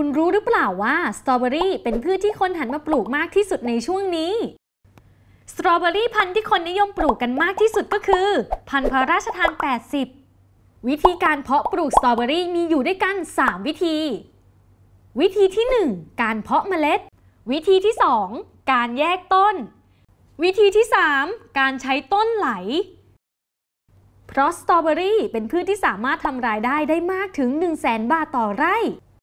คุณรู้หรือเปล่าว่าสตรอเบอรี่เป็นพืชที่คนหันมาปลูกมากที่สุดในช่วงนี้ สตรอเบอรี่พันธุ์ที่คนนิยมปลูกกันมากที่สุดก็คือ พันธุ์พระราชทาน 80 วิธีการเพาะปลูกสตรอเบอรี่มีอยู่ด้วยกัน 3 วิธี วิธีที่ 1 การเพาะเมล็ด วิธีที่ 2 การแยกต้น วิธีที่ 3 การใช้ต้นไหล เพราะสตรอเบอรี่เป็นพืชที่สามารถทำรายได้ได้มากถึง 1 0 0 0 0แบาทต่อไร่